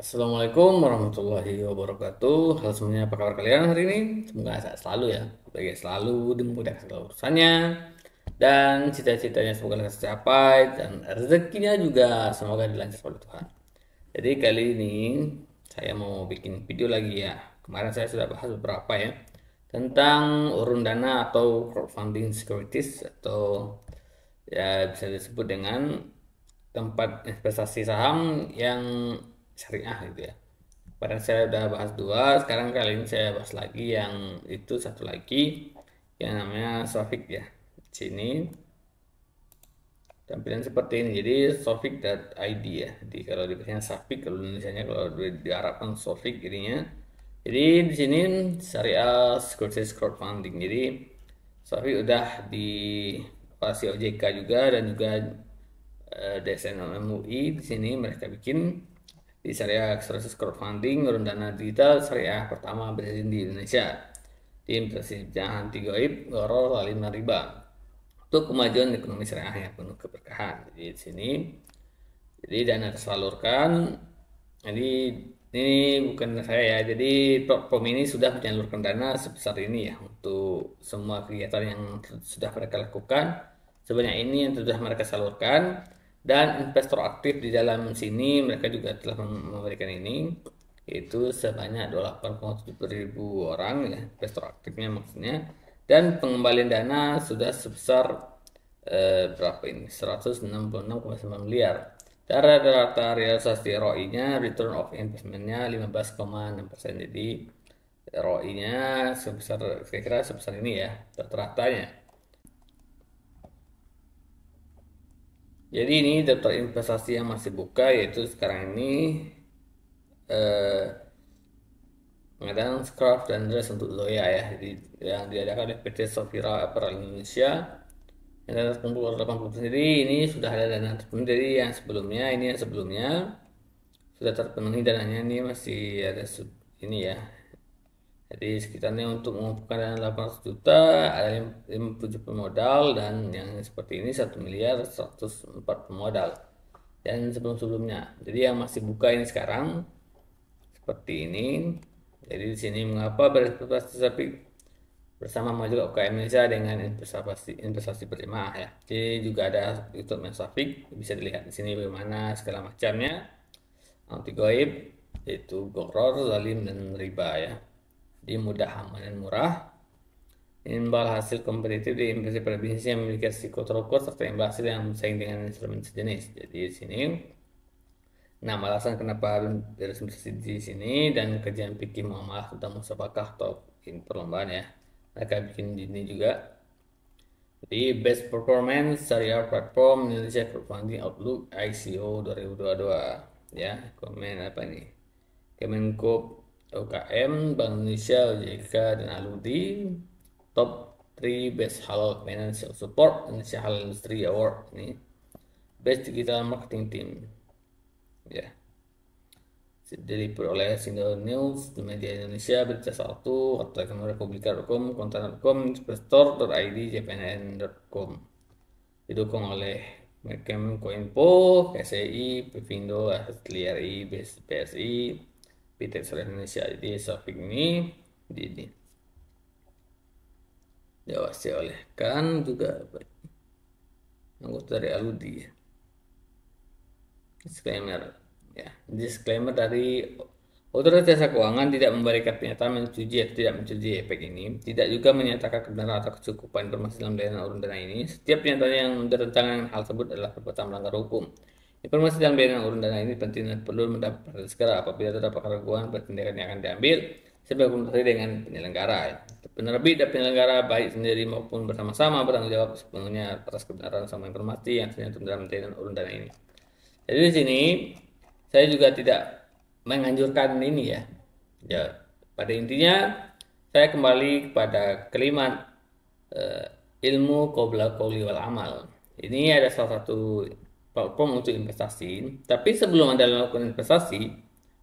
Assalamualaikum warahmatullahi wabarakatuh. Halo semuanya, apa kabar kalian hari ini? Semoga sehat selalu ya. Bagi selalu dimudahkan segala urusannya dan cita-citanya semoga lancar tercapai dan rezekinya juga semoga dilancarkan oleh Tuhan. Jadi kali ini saya mau bikin video lagi ya. Kemarin saya sudah bahas beberapa ya tentang urun dana atau crowdfunding securities atau ya bisa disebut dengan tempat investasi saham yang syariah gitu ya. Kemarin saya udah bahas dua, sekarang kali ini saya bahas lagi yang itu satu lagi yang namanya sofik ya. Di sini tampilan seperti ini. Jadi Sofik sofik.id ya. di kalau di bahasa sofik, kalau misalnya kalau di Arab kan sofik jadinya. Jadi di sini syariah Scottish crowdfunding. Jadi sofik udah di operasi OJK juga dan juga eh, DSN MUI di sini mereka bikin di syariah ekstrasis crowdfunding dana digital syariah pertama berizin di Indonesia tim prinsipnya jangan goib ib lalim dan riba untuk kemajuan ekonomi syariah yang penuh keberkahan jadi di sini jadi dana tersalurkan jadi ini bukan saya ya jadi platform ini sudah menyalurkan dana sebesar ini ya untuk semua kegiatan yang sudah mereka lakukan sebanyak ini yang sudah mereka salurkan dan investor aktif di dalam sini mereka juga telah memberikan ini itu sebanyak 28,7 ribu orang ya investor aktifnya maksudnya dan pengembalian dana sudah sebesar eh, berapa ini 166,9 miliar dan rata-rata realisasi ROI-nya return of investment-nya 15,6% jadi ROI-nya sebesar kira-kira sebesar ini ya rata-ratanya Jadi ini daftar investasi yang masih buka yaitu sekarang ini eh, pengadaan scarf dan dress untuk Zoya ya jadi, yang diadakan oleh PT Sofira Apparel Indonesia yang ada terkumpul 80 sendiri ini sudah ada dana terpenuhi dari yang sebelumnya ini yang sebelumnya sudah terpenuhi dananya ini masih ada sub, ini ya jadi sekitarnya untuk mengumpulkan dana 800 juta ada 57 pemodal dan yang seperti ini 1 miliar 104 pemodal dan sebelum-sebelumnya. Jadi yang masih buka ini sekarang seperti ini. Jadi di sini mengapa berinvestasi tapi bersama juga UKM Indonesia dengan investasi investasi berlima ya. Jadi juga ada YouTube mensafik bisa dilihat di sini bagaimana segala macamnya anti goib yaitu goror, zalim dan riba ya di mudah aman dan murah imbal hasil kompetitif di pada bisnis yang memiliki risiko terukur serta imbal hasil yang bersaing dengan instrumen sejenis jadi di sini nama alasan kenapa harus investasi di sini dan kerjaan pikir muamalah tentang musabakah atau perlombaan ya mereka bikin di sini juga Di best performance syariah platform Indonesia crowdfunding outlook ICO 2022 ya komen apa nih Kemenkop. UKM, Bank Indonesia, OJK, dan Aludi top 3 best halal financial support Indonesia Halal Industry Award ini best digital marketing team ya yeah. dari oleh Sindo News, The Media Indonesia, Berita Satu, Kata Republika.com, Kontan.com, Investor.id, JPNN.com didukung oleh Mekem Koinfo, KCI, Pivindo, HSLRI, BSI, Pitex Indonesia jadi Syafiq ini di ini diawasi oleh kan juga anggota dari Aludi ya. disclaimer ya disclaimer dari Otoritas Jasa Keuangan tidak memberikan pernyataan mencuci atau tidak mencuci efek ini, tidak juga menyatakan kebenaran atau kecukupan informasi dalam layanan urun dana ini. Setiap pernyataan yang bertentangan hal tersebut adalah perbuatan melanggar hukum. Informasi dan biaya urun dana ini penting dan perlu mendapat segera apabila terdapat keraguan pertindakan yang akan diambil sebagai komunikasi dengan penyelenggara. Penerbit dan penyelenggara baik sendiri maupun bersama-sama bertanggung jawab sepenuhnya atas kebenaran sama informasi yang ternyata dalam penelitian urun dana ini. Jadi di sini saya juga tidak menganjurkan ini ya. Ya, pada intinya saya kembali kepada kalimat eh, ilmu kobra qouli wal amal. Ini ada salah satu platform untuk investasi. Tapi sebelum Anda melakukan investasi,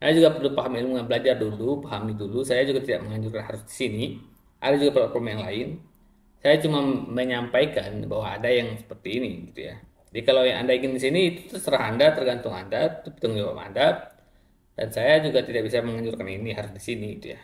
Anda juga perlu pahami ilmu dan belajar dulu, pahami dulu. Saya juga tidak menganjurkan harus di sini. Ada juga platform yang lain. Saya cuma menyampaikan bahwa ada yang seperti ini gitu ya. Jadi kalau yang Anda ingin di sini itu terserah Anda, tergantung Anda, tergantung jawab Anda. Dan saya juga tidak bisa menganjurkan ini harus di sini gitu ya.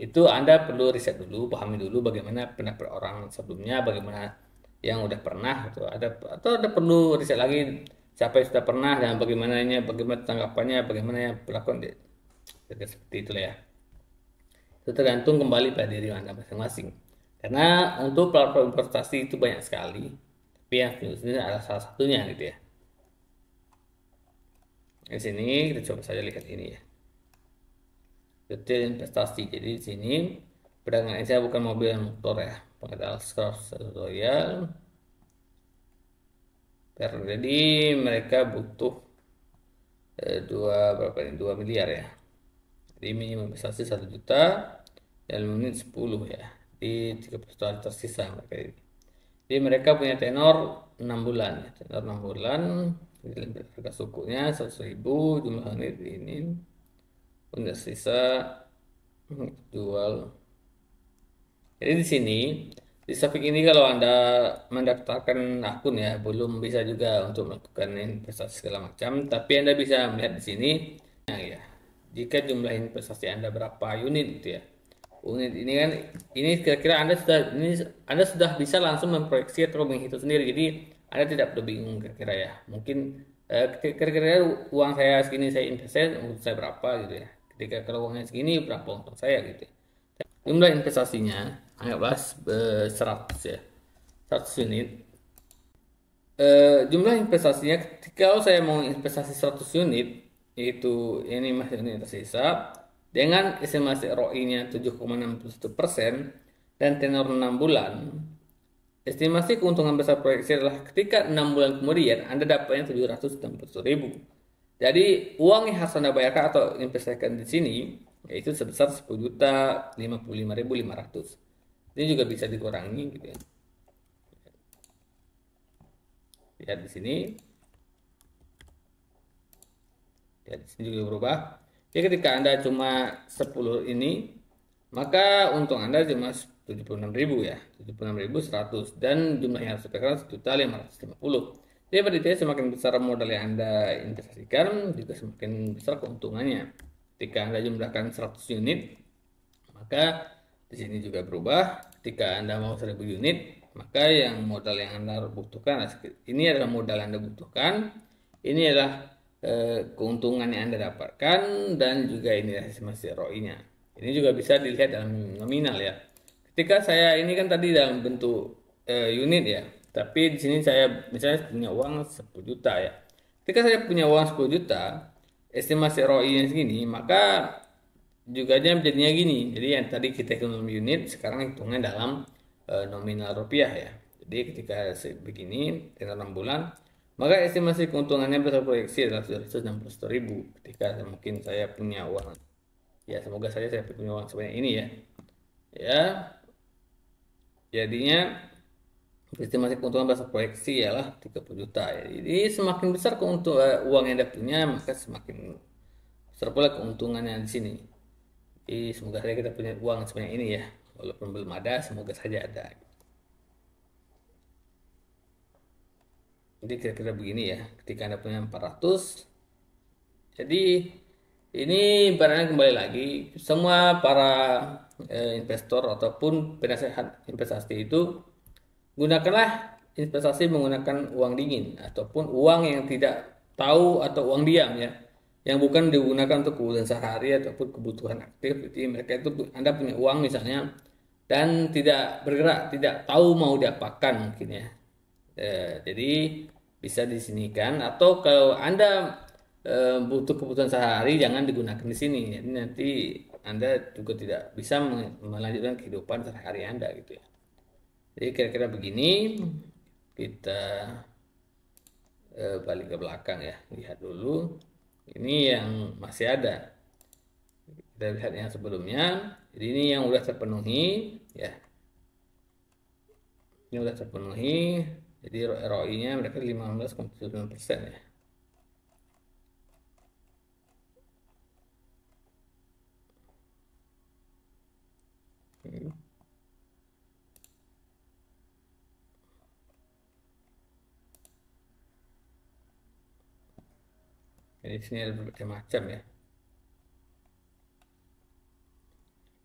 Itu Anda perlu riset dulu, pahami dulu bagaimana pendapat orang sebelumnya, bagaimana yang udah pernah atau gitu. ada atau ada perlu riset lagi siapa yang sudah pernah dan bagaimananya bagaimana tanggapannya bagaimana yang berlaku seperti itulah ya itu tergantung kembali pada diri anda masing-masing karena untuk platform investasi itu banyak sekali tapi yang ini adalah salah satunya gitu ya di sini kita coba saja lihat ini ya detail investasi jadi di sini perdagangan saya bukan mobil dan motor ya pada Ashraf Royal Terjadi mereka butuh eh, dua berapa ini dua miliar ya jadi minimum investasi satu juta dan menit sepuluh ya di puluh hari tersisa mereka jadi mereka punya tenor enam bulan ya. tenor enam bulan harga sukunya 100 ribu jumlah unit ini punya sisa jual jadi di sini di Shopee ini kalau Anda mendaftarkan akun ya belum bisa juga untuk melakukan investasi segala macam, tapi Anda bisa melihat di sini nah ya. Jika jumlah investasi Anda berapa unit gitu ya. Unit ini kan ini kira-kira Anda sudah ini Anda sudah bisa langsung memproyeksi atau menghitung sendiri. Jadi Anda tidak perlu bingung kira-kira ya. Mungkin eh, kira-kira uang saya segini saya investasi untuk saya berapa gitu ya ketika kalau uangnya segini berapa untuk saya gitu ya jumlah investasinya anggaplah eh, seratus ya seratus unit e, jumlah investasinya ketika saya mau investasi 100 unit yaitu ini masih unit tersisa dengan estimasi ROI-nya 7,61 persen dan tenor 6 bulan estimasi keuntungan besar proyeksi adalah ketika 6 bulan kemudian Anda dapatnya 760 ribu jadi uang yang harus Anda bayarkan atau investasikan di sini yaitu sebesar 10 juta 55.500 ini juga bisa dikurangi gitu ya lihat di sini lihat di sini juga berubah jadi ketika anda cuma 10 ini maka untung anda cuma 76.000 ya 76.100 dan jumlah yang harus dipegang 1.550 jadi pada semakin besar modal yang anda investasikan juga semakin besar keuntungannya Ketika Anda jumlahkan 100 unit, maka di sini juga berubah. Ketika Anda mau 1000 unit, maka yang modal yang Anda butuhkan, nah, ini adalah modal yang Anda butuhkan, ini adalah eh, keuntungan yang Anda dapatkan, dan juga ini estimasi ROI-nya. Ini juga bisa dilihat dalam nominal ya. Ketika saya ini kan tadi dalam bentuk eh, unit ya, tapi di sini saya misalnya punya uang 10 juta ya. Ketika saya punya uang 10 juta, estimasi roi yang segini, maka juga jadinya gini. Jadi yang tadi kita hitung dalam unit, sekarang hitungnya dalam e, nominal rupiah ya. Jadi ketika begini, tenor 6 bulan, maka estimasi keuntungannya bisa proyeksi adalah 260 ribu. Ketika mungkin saya punya uang, ya semoga saja saya punya uang sebanyak ini ya. Ya, jadinya estimasi keuntungan berdasar proyeksi ialah 30 juta. Jadi semakin besar keuntungan eh, uang yang dia punya, maka semakin besar pula keuntungannya di sini. Jadi semoga saja kita punya uang sebanyak ini ya. Walaupun belum ada, semoga saja ada. Jadi kira-kira begini ya. Ketika Anda punya 400, jadi ini barangnya kembali lagi semua para eh, investor ataupun penasehat investasi itu gunakanlah investasi menggunakan uang dingin ataupun uang yang tidak tahu atau uang diam ya yang bukan digunakan untuk kebutuhan sehari ataupun kebutuhan aktif jadi mereka itu anda punya uang misalnya dan tidak bergerak tidak tahu mau diapakan mungkin ya e, jadi bisa disinikan atau kalau anda e, butuh kebutuhan sehari jangan digunakan di sini jadi nanti anda juga tidak bisa melanjutkan kehidupan sehari anda gitu ya jadi kira-kira begini hmm. kita eh, balik ke belakang ya lihat dulu ini yang masih ada kita lihat yang sebelumnya jadi ini yang udah terpenuhi ya ini udah terpenuhi jadi ROI-nya mereka 15,9 persen ya Jadi di sini ada berbagai macam ya.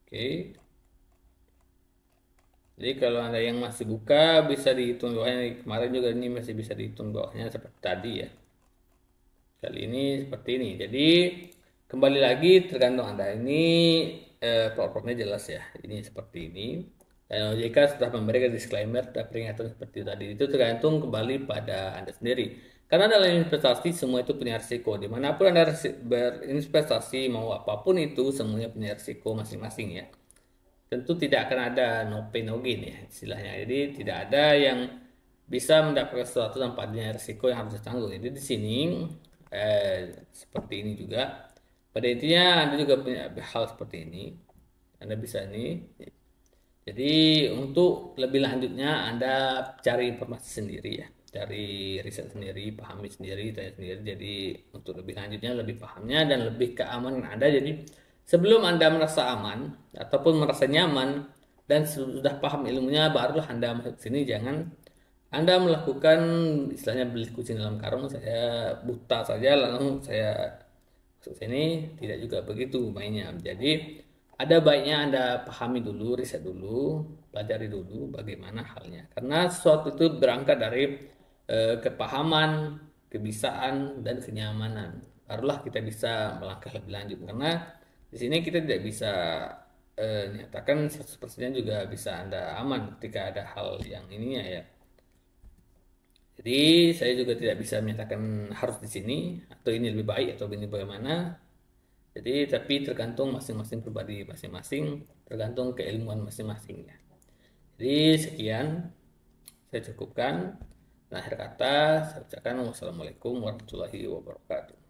Oke. Jadi kalau Anda yang masih buka bisa dihitung bawahnya. Kemarin juga ini masih bisa dihitung bawahnya seperti tadi ya. Kali ini seperti ini. Jadi kembali lagi tergantung Anda ini eh, platformnya jelas ya. Ini seperti ini. Dan OJK sudah memberikan disclaimer dan peringatan seperti tadi itu tergantung kembali pada Anda sendiri karena dalam investasi semua itu punya risiko. Dimanapun Anda berinvestasi mau apapun itu semuanya punya risiko masing-masing ya. Tentu tidak akan ada no pain no gain ya istilahnya. Jadi tidak ada yang bisa mendapatkan sesuatu tanpa adanya risiko yang harus ditanggung. Jadi di sini eh, seperti ini juga. Pada intinya Anda juga punya hal seperti ini. Anda bisa ini. Jadi untuk lebih lanjutnya Anda cari informasi sendiri ya dari riset sendiri, pahami sendiri, tanya sendiri. Jadi untuk lebih lanjutnya lebih pahamnya dan lebih keamanan Anda. Jadi sebelum Anda merasa aman ataupun merasa nyaman dan sudah paham ilmunya barulah Anda masuk sini jangan Anda melakukan istilahnya beli kucing dalam karung saya buta saja langsung saya masuk sini tidak juga begitu mainnya. Jadi ada baiknya Anda pahami dulu, riset dulu, pelajari dulu bagaimana halnya. Karena sesuatu itu berangkat dari Eh, kepahaman, kebisaan dan kenyamanan. Barulah kita bisa melangkah lebih lanjut karena di sini kita tidak bisa eh, nyatakan 100% juga bisa Anda aman ketika ada hal yang ininya ya. Jadi saya juga tidak bisa menyatakan harus di sini atau ini lebih baik atau ini bagaimana. Jadi tapi tergantung masing-masing pribadi masing-masing, tergantung keilmuan masing-masingnya. Jadi sekian saya cukupkan. Nah, akhir kata, saya ucapkan wassalamualaikum warahmatullahi wabarakatuh.